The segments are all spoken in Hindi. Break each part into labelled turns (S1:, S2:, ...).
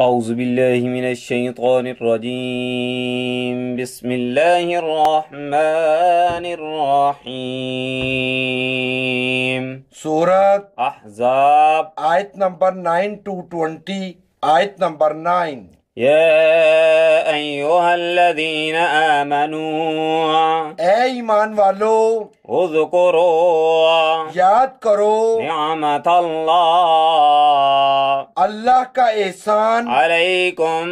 S1: أعوذ بالله من الشيطان الرجيم بسم الله الرحمن الرحيم سورة أحزاب آيت نمبر 9 to 20 آيت نمبر 9 يا أيها الذين آمنوا اے ایمان والو اذكروا یاد کرو نعمت الله الله کا احسان عليكم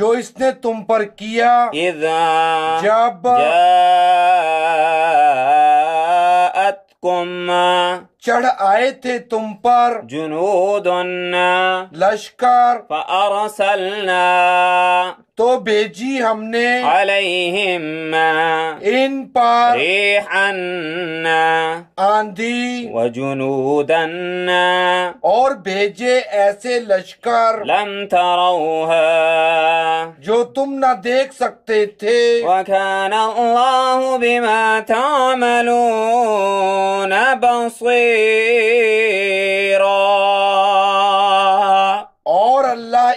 S1: جو اس نے تم پر کیا اذا جب جاءتکم चढ़ आए थे तुम पर जुनूदन लश्कर تو بھیجی ہم نے علیہم ان پر ریحن آندھی و جنودن اور بھیجے ایسے لشکر لم تروہا جو تم نہ دیکھ سکتے تھے وکان اللہ بما تعملون
S2: بصیرہ अल्लाह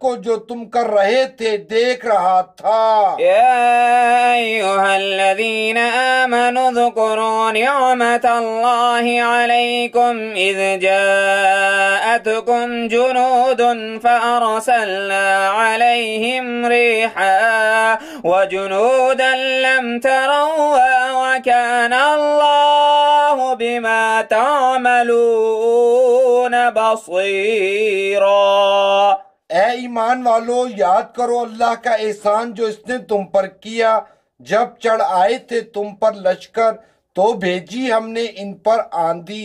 S2: کو جو تم کر رہے تھے دیکھ رہا تھا
S1: देख रहा था آمنوا اذكروا نعمة الله عليكم إذ جاءتكم جنود فأرسلنا عليهم ريحا وجنودا لم تروها وكان الله
S2: بما تعملون بصيرا कबीरा ए ईमान वालो याद करो अल्लाह का एहसान जो इसने तुम पर किया जब चढ़ आए थे तुम पर लश्कर तो भेजी हमने इन पर आंधी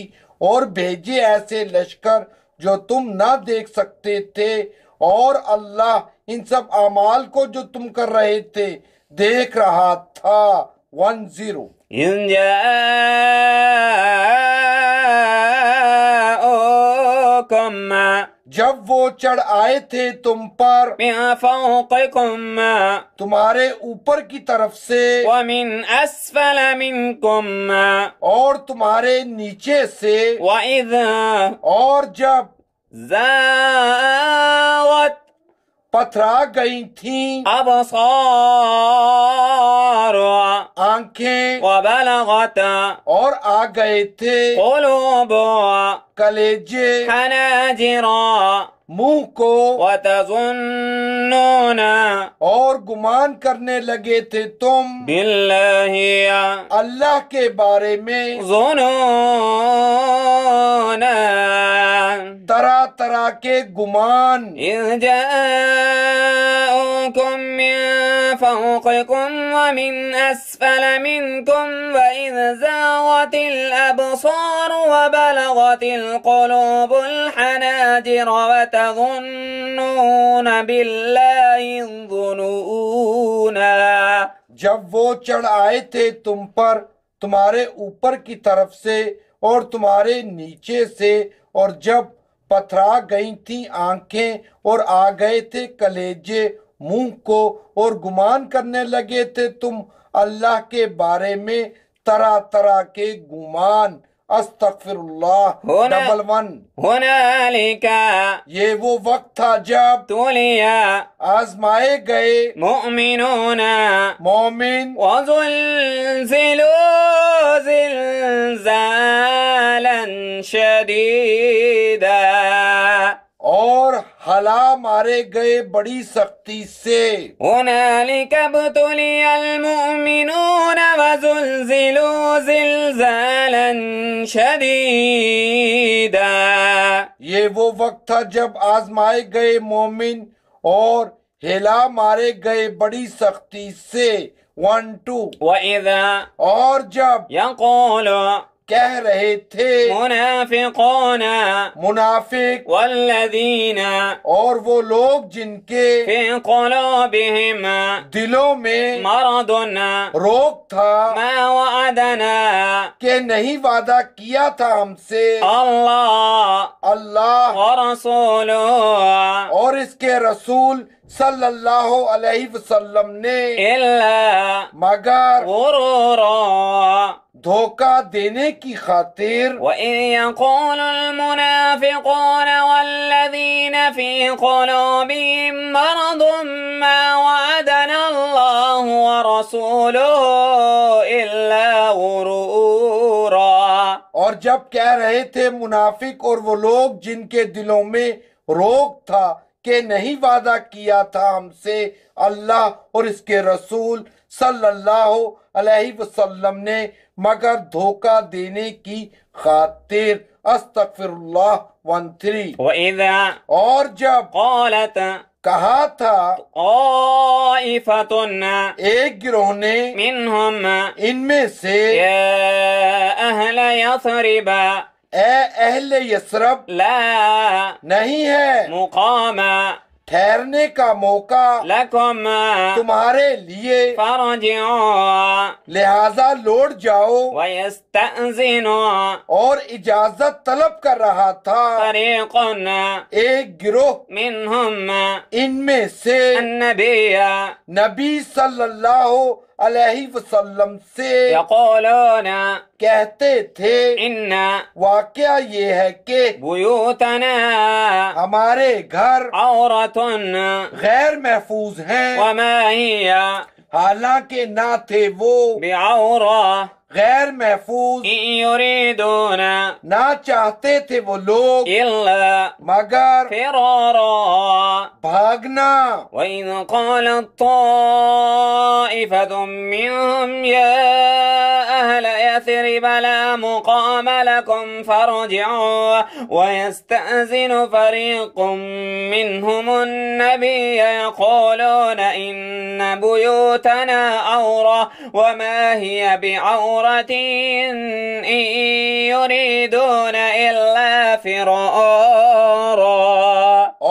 S2: और भेजे ऐसे लश्कर जो तुम ना देख सकते थे और अल्लाह इन सब अमाल को जो तुम कर रहे थे देख रहा था वन जीरो
S1: जब वो चढ़ आए थे तुम पर तुम्हारे ऊपर की तरफ से वमिन असफल और
S2: तुम्हारे नीचे से और जब जा فترة غين تين
S1: أبصار آنكين وبلغتا اور آغئي تي قلوبا قلجي حناجرا मुंह को और गुमान करने लगे थे तुम अल्लाह के बारे में जोनोना तरह तरह के गुमान فوقكم ومن أسفل منكم وإذ زاغت الأبصار وبلغت القلوب الحناجر وتظنون بالله الظنونا
S2: जब वो चढ़ आए थे तुम पर तुम्हारे ऊपर की तरफ से और तुम्हारे नीचे से और जब पथरा गई थी आंखें और आ गए थे कलेजे मुंह को और गुमान करने लगे थे तुम अल्लाह के बारे में तरह तरह के गुमान डबल वन
S1: होनालिका ये वो वक्त था जब लिया आजमाए गए मोमिन मोमिन शदीदा और हला मारे गए बड़ी सख्ती से
S2: ये वो वक्त था जब आजमाए गए मोमिन और हिला मारे गए बड़ी सख्ती से वन टू वो और जब यकोलो
S1: कह रहे थे منافقون منافق والذين اور وہ لوگ جن کے في قلوبهم دلوں میں مرضنا روگ تھا ما وعدنا کہ نہیں وعدہ
S2: کیا تھا ہم سے الله الله ورسوله اور اس کے رسول صلى الله عليه وسلم نے اللہ مگر غرورا دھوکا دینے کی
S1: خاطر وَإِن يَقُولُ الْمُنَافِقُونَ وَالَّذِينَ فِي قُلُوبِهِمْ مَرَضٌ مَا وَعَدَنَا اللَّهُ
S2: وَرَسُولُهُ إِلَّا غُرُورًا اور جب کہہ رہے تھے منافق اور وہ لوگ جن کے دلوں میں روک تھا के नहीं वादा किया था हमसे अल्लाह और इसके रसूल सल्लल्लाहु अलैहि वसल्लम ने मगर धोखा देने की खातिर अस्तफिरुल्लाह वन थ्री और
S1: जब कहा था एक गिरोह ने इनमें से ए यसरब ला नहीं है मुकाम ठहरने का मौका लकुम तुम्हारे लिए लिहाजा लौट जाओ और इजाजत तलब कर रहा था एक गिरोह मिनहुम इनमें से नबी नबी सल्लल्लाहु عليه وسلم سے يقولون کہتے تھے ان واقع یہ ہے کہ بیوتنا ہمارے گھر عورتن غیر محفوظ ہیں وما هي حالانکہ نہ تھے وہ بعورہ غير محفوظ يريدون نا چاہتے تھے وہ لوگ إلا مگر فرارا بھاگنا وإن قال الطائفة منهم يا أهل يثرب لا مقام لكم فارجعوا ويستأذن فريق منهم النبي يقولون إن بيوتنا عورة وما هي بعورة سورة إن يريدون إلا فرارا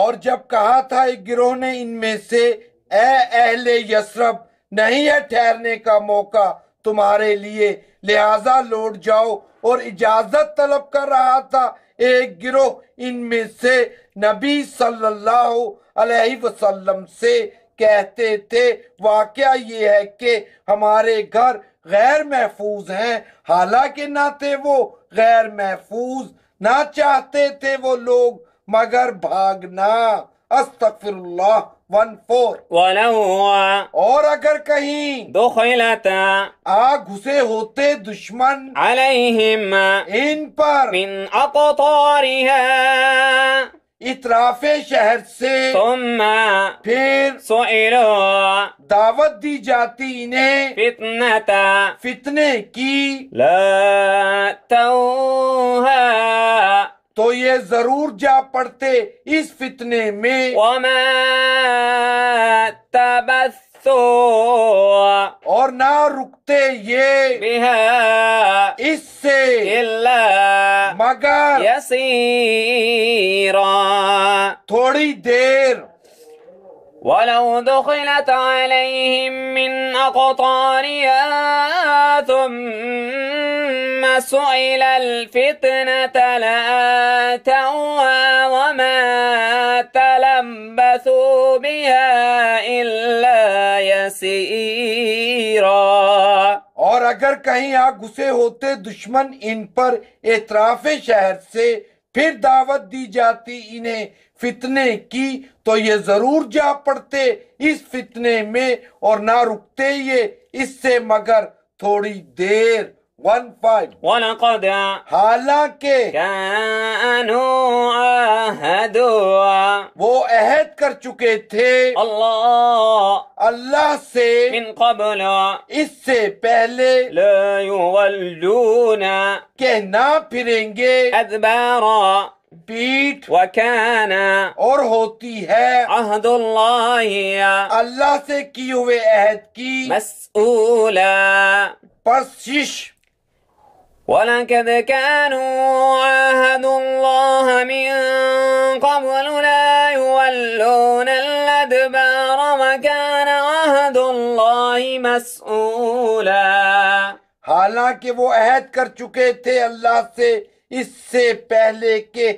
S2: और जब कहा था एक गिरोह ने इनमें से ए अहले यसरब नहीं है ठहरने का मौका तुम्हारे लिए लिहाजा लौट जाओ और इजाजत तलब कर रहा था एक गिरोह इनमें से नबी सल्लल्लाहु अलैहि वसल्लम से कहते थे वाकया ये है कि हमारे घर गैर महफूज हैं हालांकि ना थे वो गैर महफूज ना चाहते थे वो लोग मगर भागना अस्तफिर वन फोर और अगर
S1: कहीं दो खिलाता आ घुसे होते दुश्मन अलहिम इन पर मिन इतराफे शहर से फिर सोरो दावत दी जाती इन्हें फितनता फितने की तो ये जरूर जा पड़ते इस फितने में तबसो और ना रुकते ये इससे مگر يسيرا تھوڑی دیر ولو دخلت عليهم من أقطارها ثم سئل الفتنة لآتوها وما تلبثوا بها إلا
S2: يسيرا अगर कहीं आ घुसे होते दुश्मन इन पर एतराफ शहर से फिर दावत दी जाती इन्हें फितने की तो ये जरूर जा पड़ते इस फितने में और ना रुकते ये इससे मगर थोड़ी देर one
S1: ولقد حالانکہ کانو عہدو وہ عہد کر چکے تھے اللہ اللہ سے من قبل اس سے پہلے لا يولون کہ نہ پھریں گے ادبارا پیٹ وکانا اور ہوتی ہے عہد اللہ اللہ سے کی ہوئے عہد کی مسئولہ پرسش ولقد كانوا عاهدوا الله من قبل لا يولون الأدبار وكان عهد الله
S2: مسؤولا हालांकि वो अहद कर चुके थे अल्लाह से इससे पहले के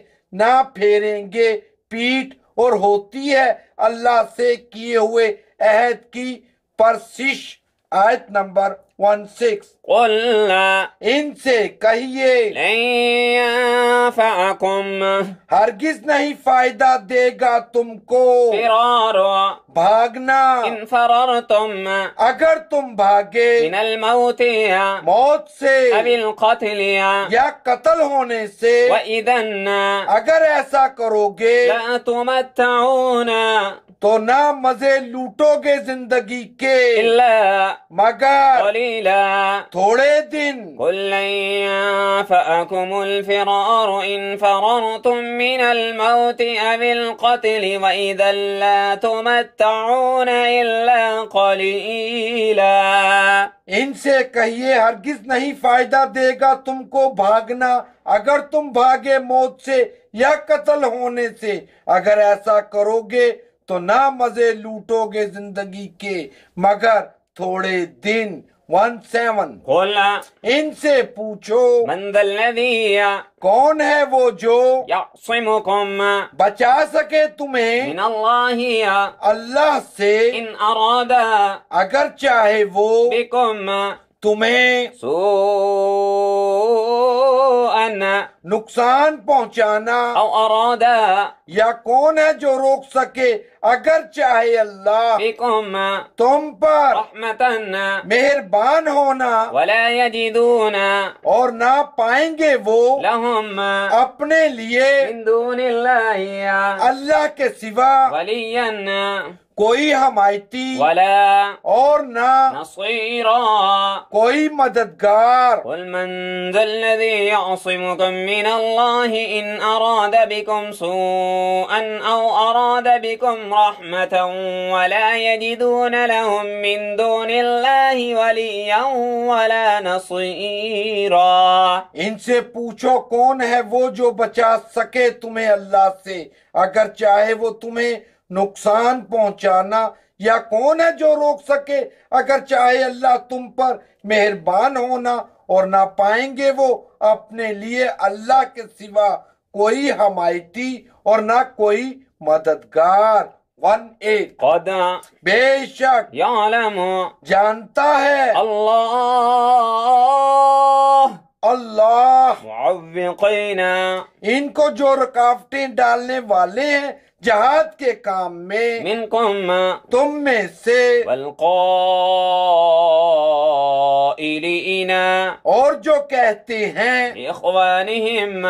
S2: ना फेरेंगे पीठ और होती है अल्लाह से किए हुए अहद की परसिश आयत नंबर वन सिक्स इनसे कहिए हरगिज नहीं फायदा देगा
S1: तुमको भागना इन तुम अगर तुम भागे मौत से लिया या कत्ल होने से इधन अगर ऐसा करोगे तुम तो ना मजे लूटोगे जिंदगी के मगर قليلا थोड़े दिन قل لن ينفعكم الفرار إن فررتم من الموت أو القتل وإذا لا تمتعون إلا قليلا
S2: इनसे कहिए हरगिज नहीं फायदा देगा तुमको भागना अगर तुम भागे मौत से या कत्ल होने से अगर ऐसा करोगे तो ना मजे लूटोगे जिंदगी के मगर थोड़े दिन वन सेवन खोलना इनसे पूछो मंदल ने
S1: दिया कौन है वो जो स्वयं बचा सके तुम्हें अल्लाह से इन अरादा अगर चाहे वो तुम्हें सो आना नुकसान पहुंचाना अरादा या कौन है जो रोक सके अगर चाहे अल्लाह तुम पर मेहरबान होना वला न और ना पाएंगे वो अपने लिए अल्लाह के सिवा वलियन कोई हमायती वाला और न नसीरा कोई मददगार من الله إن أراد بكم سوءا أو أراد بكم رحمة ولا يجدون لهم من دون الله وليا ولا نصيرا इनसे
S2: पूछो कौन है वो जो बचा सके तुम्हें अल्लाह से अगर चाहे वो तुम्हें नुकसान पहुंचाना या कौन है जो रोक सके अगर चाहे अल्लाह तुम पर मेहरबान होना और ना पाएंगे वो अपने लिए अल्लाह के सिवा कोई हमायती और ना कोई मददगार वन एट बेशक
S1: जानता है अल्लाह अल्लाह इनको जो रुकावटें डालने वाले हैं जहाद के काम में तुम में से वलकौ إلينا और जो कहते हैं إخوانهم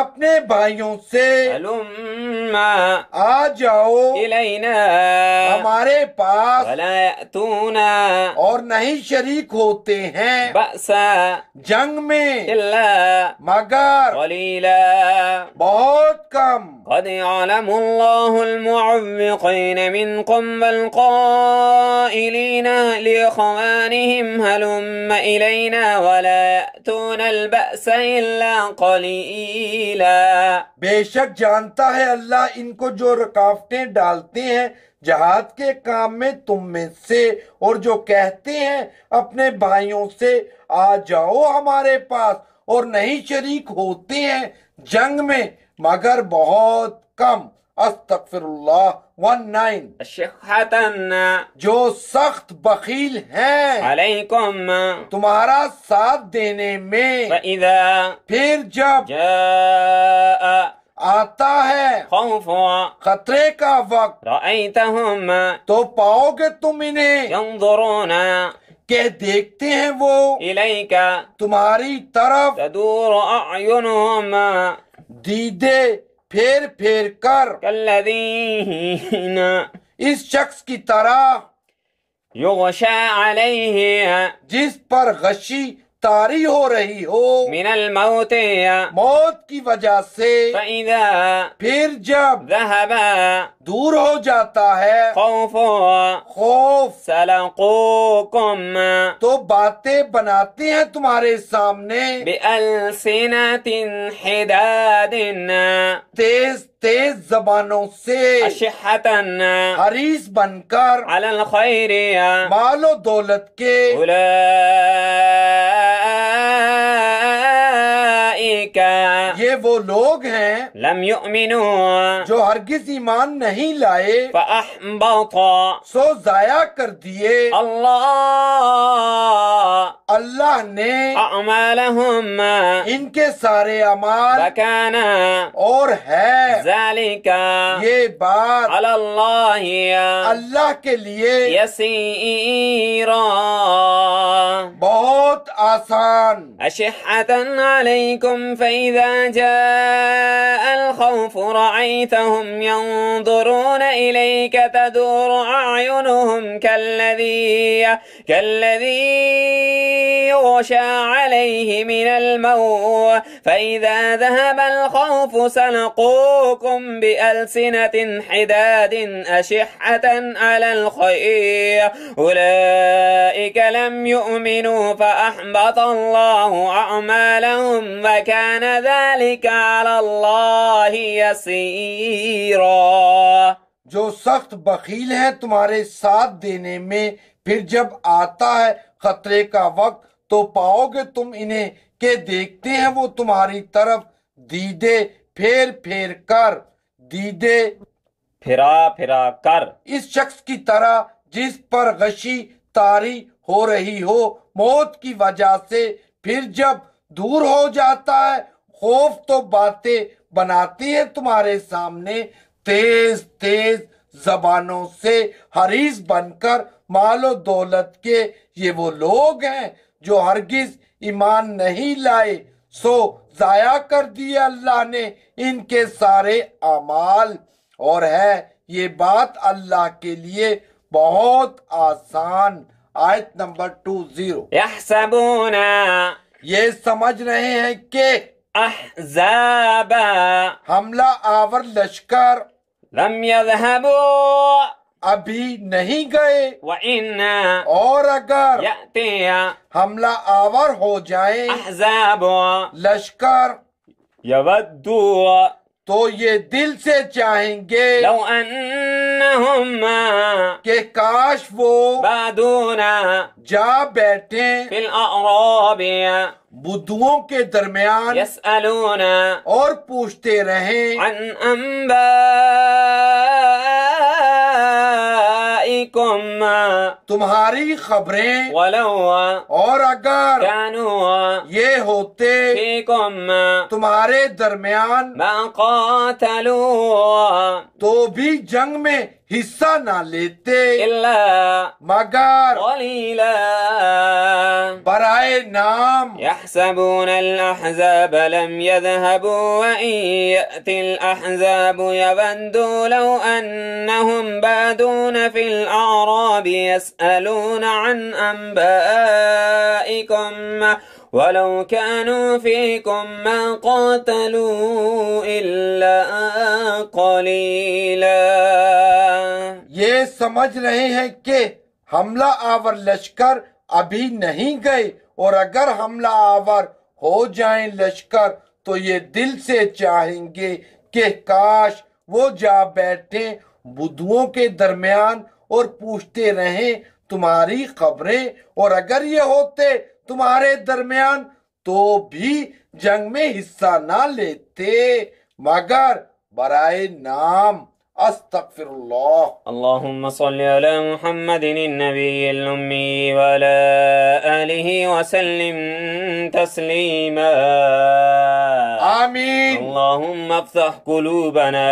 S1: अपने भाइयों से हलुम्मा आ जाओ إلينا हमारे
S2: पास ولا
S1: يأتونا और नहीं शरीक होते हैं बसा जंग में इल्ला मगर قليلا बहुत कम قد يعلم الله المعوقين منكم والقائلين لإخوانهم هلم إلينا ولا يأتون البأس إلا قليلا
S2: बेशक जानता है अल्लाह इनको जो रुकावटें डालते हैं जहाद के काम में तुम में से और जो कहते हैं अपने भाइयों से आ जाओ हमारे पास और नहीं शरीक होते हैं जंग में मगर बहुत कम अस्तगफिरुल्लाह वन नाइन जो सख्त बकील
S1: हैं अलैकुम तुम्हारा साथ देने में फिर जब आता है खतरे का वक्त तो पाओगे तुम इन्हें के देखते हैं वो इलाइका तुम्हारी तरफ दूर दीदे फेर फेर कर इस शख्स की तरह जिस पर गशी तारी हो रही हो मिनल मौत मौत की वजह से फिर जब दूर हो जाता है खौफ खौफ तो बातें बनाते हैं तुम्हारे सामने बेअलसिनतिन हिदादिन तेज तेज जबानों से अशहतन हरीस बनकर अल खैर मालो दौलत के ये वो लोग हैं लम युमिनू जो हरगिज ईमान नहीं लाए सो जाया कर दिए अल्लाह अल्लाह ने अमाल इनके सारे अमाल कहना और है जालिका ये बात अल्लाह अल्लाह के लिए यसीरा بہت آسان أشحة عليكم فإذا جاء الخوف رأيتهم ينظرون إليك تدور أعينهم كالذي كالذي يغشى عليه من الموت فإذا ذهب الخوف سلقوكم بألسنة حداد أشحة على الخير أولئك لم يؤمنوا فأ أحبط الله أعمالهم وكان
S2: ذلك على الله يسيرا जो सख्त बकील है तुम्हारे साथ देने में फिर जब आता है खतरे का वक्त तो पाओगे तुम इन्हें के देखते हैं वो तुम्हारी तरफ दीदे फेर फेर कर दीदे फिरा फिरा कर इस शख्स की तरह जिस पर गशी तारी हो रही हो मौत की वजह से फिर जब दूर हो जाता है खौफ तो बातें बनाती है तुम्हारे सामने तेज तेज जबानों से हरीस बनकर मालो दौलत के ये वो लोग हैं जो हरगिज ईमान नहीं लाए सो जाया कर दिया अल्लाह ने इनके सारे अमाल और है ये बात अल्लाह के लिए बहुत आसान आयत नंबर टू जीरो
S1: ये समझ रहे हैं कि अहजाबा हमला आवर लश्कर लम अभी नहीं गए वन्ना और अगर हमला आवर हो जाए लश्कर यवद्दू तो ये दिल से चाहेंगे के काश वो बादूना जा बैठे बुद्धुओं के दरमियान और पूछते रहे अन तुम्हारी खबरें और अगर ये होते तुम्हारे दरमियान तो भी जंग में हिस्सा ना लेते मगर نعم يحسبون الأحزاب لم يذهبوا وإن يأتي الأحزاب يبدوا لو أنهم بادون في الأعراب يسألون عن أنبائكم ولو كانوا فيكم ما قاتلوا إلا قليلا
S2: یہ سمجھ رہے ہیں کہ حملہ آور لشکر ابھی نہیں گئے और अगर हमला आवर हो जाए लश्कर तो ये दिल से चाहेंगे कि काश वो जा बैठे बुद्धुओं के दरमियान और पूछते रहें तुम्हारी खबरें और अगर ये होते तुम्हारे दरमियान तो भी जंग में हिस्सा ना लेते मगर बराए नाम أستغفر الله
S1: اللهم صل على محمد النبي الأمي وعلى آله وسلم تسليما آمين اللهم افتح قلوبنا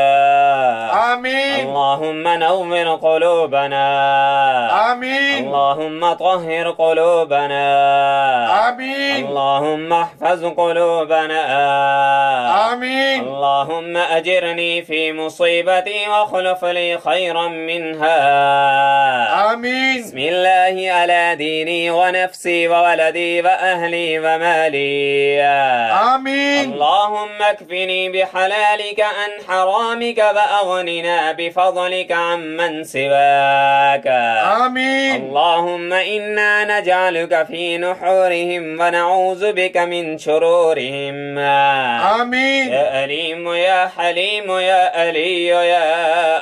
S1: آمين اللهم نور قلوبنا آمين اللهم طهر قلوبنا آمين اللهم احفظ قلوبنا آمين آمين اللهم أجرني في مصيبتي واخلف لي خيرا منها
S2: آمين بسم الله
S1: على ديني ونفسي وولدي وأهلي ومالي آمين اللهم اكفني بحلالك عن حرامك وأغننا بفضلك عمن سواك آمين اللهم إنا نجعلك في نحورهم ونعوذ بك من شرورهم آمين حليم يا أليم يا حليم يا ألي يا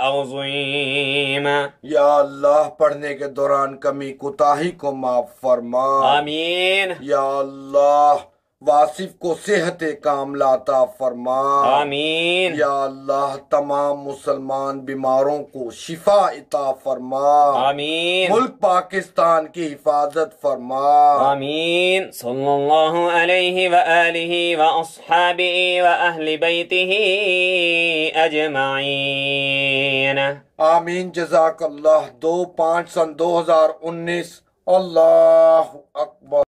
S1: عظيم
S2: या अल्लाह पढ़ने के दौरान कमी कोताही को माफ फरमा आमीन या अल्लाह वासिफ को सेहत कामलाता फरमा आमीन या अल्लाह तमाम मुसलमान बीमारों को शिफा इता फरमा आमीन मुल्क पाकिस्तान की हिफाजत फरमा
S1: आमीन सल्लल्लाहु अलैहि व आलिहि व व अहले
S2: आमीन दो पाँच सन दो हजार उन्नीस अल्लाह अकबर